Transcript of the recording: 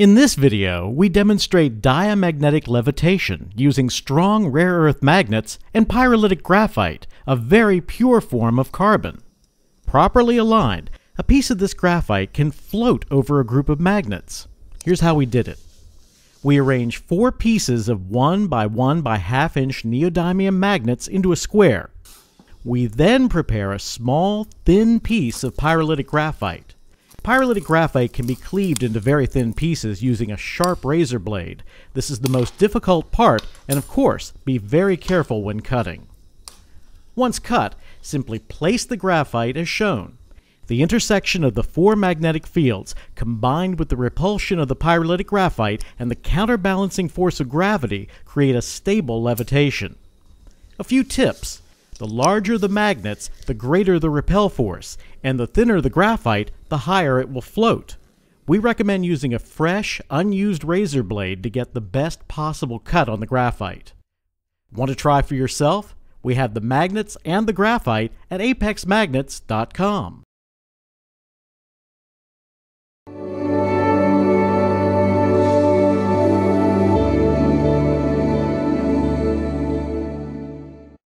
In this video, we demonstrate diamagnetic levitation using strong rare earth magnets and pyrolytic graphite, a very pure form of carbon. Properly aligned, a piece of this graphite can float over a group of magnets. Here's how we did it. We arrange four pieces of 1 by 1 by half inch neodymium magnets into a square. We then prepare a small, thin piece of pyrolytic graphite. Pyrolytic graphite can be cleaved into very thin pieces using a sharp razor blade. This is the most difficult part, and of course, be very careful when cutting. Once cut, simply place the graphite as shown. The intersection of the four magnetic fields, combined with the repulsion of the pyrolytic graphite and the counterbalancing force of gravity, create a stable levitation. A few tips. The larger the magnets, the greater the repel force, and the thinner the graphite, the higher it will float. We recommend using a fresh, unused razor blade to get the best possible cut on the graphite. Want to try for yourself? We have the magnets and the graphite at apexmagnets.com.